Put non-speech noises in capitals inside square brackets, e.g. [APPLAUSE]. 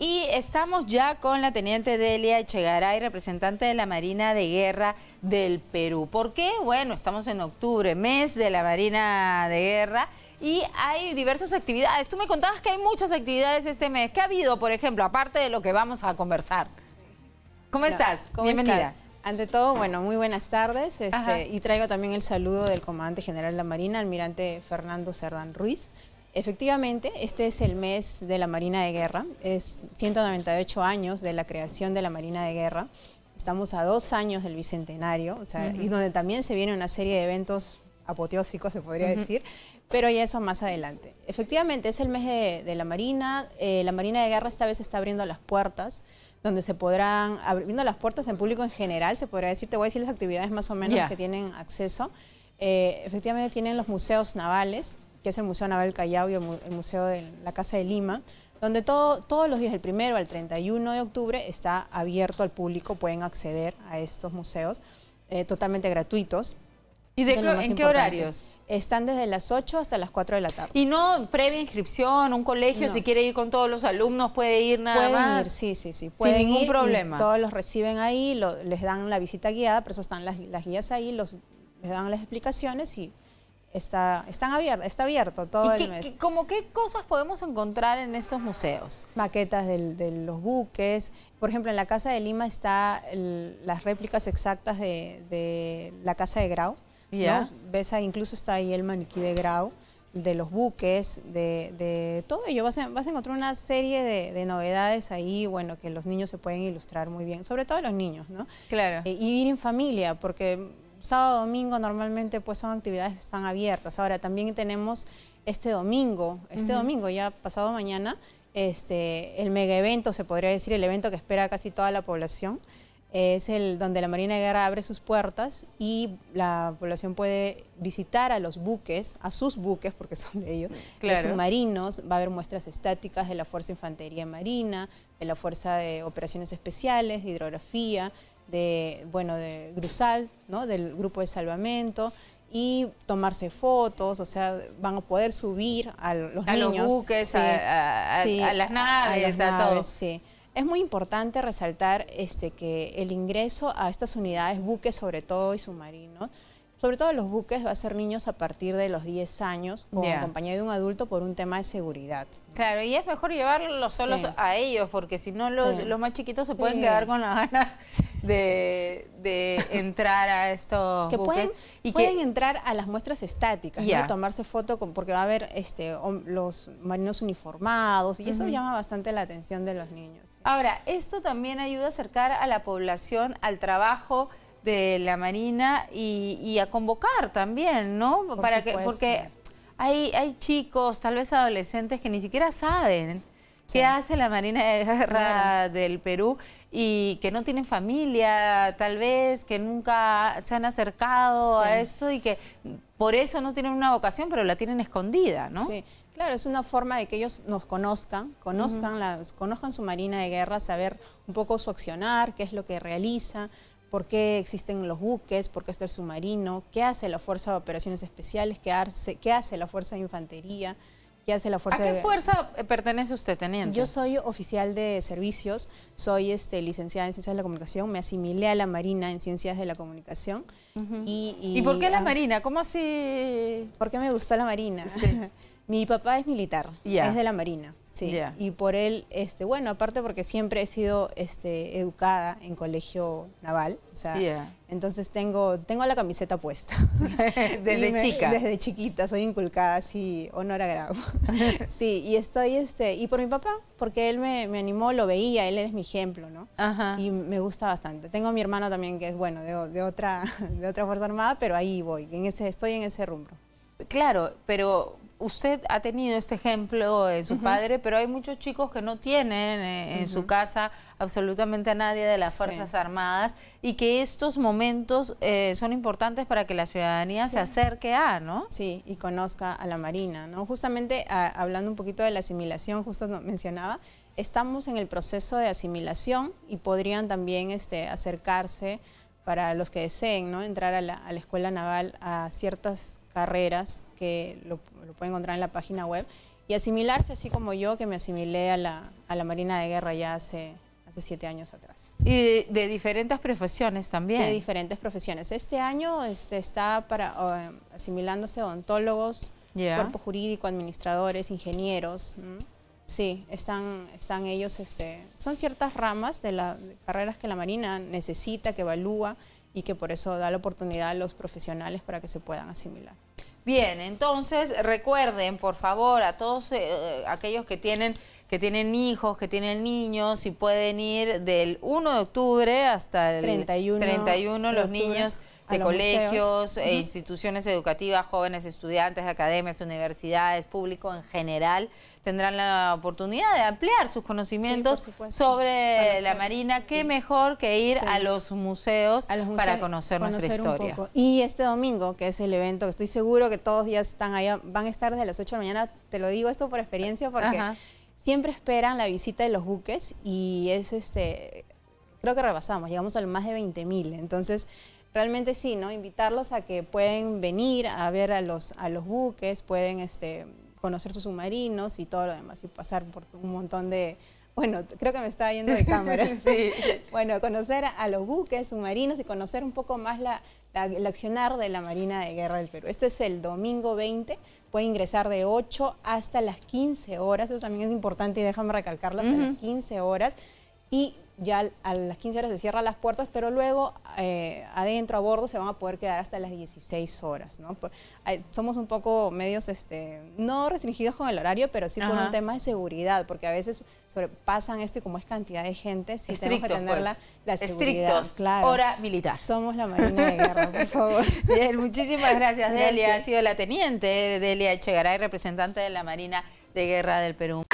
Y estamos ya con la teniente Delia Echegaray, representante de la Marina de Guerra del Perú. ¿Por qué? Bueno, estamos en octubre, mes de la Marina de Guerra, y hay diversas actividades. Tú me contabas que hay muchas actividades este mes. ¿Qué ha habido, por ejemplo, aparte de lo que vamos a conversar? ¿Cómo estás? Bienvenida. Ante todo, bueno, muy buenas tardes. Este, y traigo también el saludo del Comandante General de la Marina, Almirante Fernando Cerdán Ruiz. Efectivamente, este es el mes de la Marina de Guerra. Es 198 años de la creación de la Marina de Guerra. Estamos a dos años del Bicentenario, y donde también se viene una serie de eventos apoteósicos, se podría decir, pero ya eso más adelante. Efectivamente, es el mes de, la Marina. Eh, la Marina de Guerra esta vez está abriendo las puertas donde se podrán, abriendo las puertas en público en general, se podrá decir, te voy a decir las actividades más o menos que tienen acceso. Eh, efectivamente tienen los museos navales, que es el Museo Naval Callao y el, Museo de la Casa de Lima, donde todo, todos los días, del primero al 31 de octubre, está abierto al público, pueden acceder a estos museos eh, totalmente gratuitos. ¿Y de en qué horarios? están desde las 8 hasta las 4 de la tarde. ¿Y no previa inscripción, un colegio, si quiere ir con todos los alumnos, puede ir nada pueden más? Ir, sí, sí, sí. Pueden Sin ningún problema. Todos los reciben ahí, les dan la visita guiada, por eso están las, guías ahí, los, les dan las explicaciones y está, están abierto, está abierto todo el mes. ¿Cómo qué cosas podemos encontrar en estos museos? Maquetas de los buques. Por ejemplo, en la Casa de Lima están las réplicas exactas de la Casa de Grau. Yeah. Ves incluso está ahí el maniquí de Grau, de los buques, de, de todo ello. Vas a, vas a, encontrar una serie de, de, novedades ahí, bueno, que los niños se pueden ilustrar muy bien, sobre todo los niños, ¿no? Claro. Eh, y ir en familia, porque sábado, domingo normalmente pues son actividades que están abiertas. Ahora también tenemos este domingo, este domingo ya pasado mañana, este, el mega evento, se podría decir, el evento que espera casi toda la población, es el donde la Marina de Guerra abre sus puertas y la población puede visitar a los buques, a sus buques, porque son de ellos, de submarinos, va a haber muestras estáticas de la Fuerza Infantería Marina, de la Fuerza de Operaciones Especiales, de Hidrografía, de, bueno, de Grusal, ¿no? del Grupo de Salvamento, y tomarse fotos, o sea, van a poder subir a los buques, a, las naves, a, todo. Es muy importante resaltar este, que el ingreso a estas unidades, buques sobre todo y submarinos, sobre todo los buques, va a ser niños a partir de los 10 años, con compañía de un adulto por un tema de seguridad. Claro, y es mejor llevarlos solos a ellos, porque si no los, más chiquitos se pueden quedar con la gana de, entrar a estos buques. y pueden entrar a las muestras estáticas, tomarse foto, porque va a haber este, los marinos uniformados, y eso llama bastante la atención de los niños. Ahora, esto también ayuda a acercar a la población al trabajo de la Marina y, a convocar también, ¿no? Para que, porque hay, hay chicos, tal vez adolescentes, que ni siquiera saben qué hace la Marina de Guerra del Perú y que no tienen familia, tal vez, que nunca se han acercado a esto y que por eso no tienen una vocación, pero la tienen escondida, ¿no? Sí, claro, es una forma de que ellos nos conozcan, conozcan, conozcan su Marina de Guerra, saber un poco su accionar, qué es lo que realiza, por qué existen los buques, por qué está el submarino, qué hace la Fuerza de Operaciones Especiales, qué hace, la Fuerza de Infantería, qué hace la Fuerza ¿A qué fuerza pertenece usted, teniente? Yo soy oficial de servicios, soy este, licenciada en Ciencias de la Comunicación, me asimilé a la Marina en Ciencias de la Comunicación. y, por qué la ah Marina? ¿Cómo así? Porque me gustó la Marina? Sí. [LAUGHS] Mi papá es militar, es de la Marina. Sí, y por él, este, bueno, aparte porque siempre he sido este, educada en colegio naval, o sea, entonces tengo, tengo la camiseta puesta. [LAUGHS] desde chica. Desde chiquita, soy inculcada, así, honor a grado. [LAUGHS] sí, y estoy, este, y por mi papá, porque él me, animó, lo veía, él es mi ejemplo, ¿no? Ajá. Y me gusta bastante. Tengo a mi hermano también que es, bueno, de, otra, [LAUGHS] de otra Fuerza Armada, pero ahí voy, en ese, estoy en ese rumbo. Claro, pero usted ha tenido este ejemplo de su padre, pero hay muchos chicos que no tienen eh, en su casa absolutamente a nadie de las Fuerzas Armadas y que estos momentos eh, son importantes para que la ciudadanía se acerque a, ¿no? Sí, y conozca a la Marina, ¿no? Justamente ah, hablando un poquito de la asimilación, justo mencionaba, estamos en el proceso de asimilación y podrían también este, acercarse para los que deseen ¿no? entrar a la, escuela naval a ciertas carreras que lo, pueden encontrar en la página web y asimilarse así como yo que me asimilé a la, a la Marina de Guerra ya hace, hace siete años atrás. Y de, diferentes profesiones también. De diferentes profesiones. Este año este, está para asimilándose odontólogos, cuerpo jurídico, administradores, ingenieros. Sí, están, están ellos, este, son ciertas ramas de las carreras que la Marina necesita, que evalúa y que por eso da la oportunidad a los profesionales para que se puedan asimilar. Bien, entonces recuerden, por favor, a todos eh, aquellos que tienen que tienen hijos, que tienen niños y pueden ir del 1 de octubre hasta el 31, los niños de colegios, e instituciones educativas, jóvenes estudiantes, academias, universidades, público en general, tendrán la oportunidad de ampliar sus conocimientos sobre la Marina. Qué mejor que ir a, los museos para conocer, nuestra historia. Y este domingo, que es el evento, estoy seguro que todos ya están allá, van a estar desde las 8 de la mañana, te lo digo esto por experiencia porque siempre esperan la visita de los buques y es este, creo que rebasamos, llegamos al más de 20.000, entonces realmente sí, ¿no? Invitarlos a que pueden venir a ver a los, a los buques, pueden este, conocer sus submarinos y todo lo demás y pasar por un montón de... Bueno, creo que me estaba yendo de cámara. [LAUGHS] sí. [LAUGHS] Bueno, conocer a los buques submarinos y conocer un poco más la, el accionar de la Marina de Guerra del Perú. Este es el domingo 20 puede ingresar de 8 hasta las 15 horas, eso también es importante y déjame recalcarlo, hasta las 15 horas. Y ya a las 15 horas se cierran las puertas, pero luego eh, adentro, a bordo, se van a poder quedar hasta las 16 horas, ¿no? somos un poco medios, este, no restringidos con el horario, pero sí con un tema de seguridad, porque a veces sobrepasan esto y como es cantidad de gente, sí tenemos que pues. tener la, seguridad. Estrictos, hora militar. Somos la Marina de Guerra, por [LAUGHS] favor. muchísimas gracias, Delia. Ha sido la teniente Delia Echegaray, representante de la Marina de Guerra del Perú.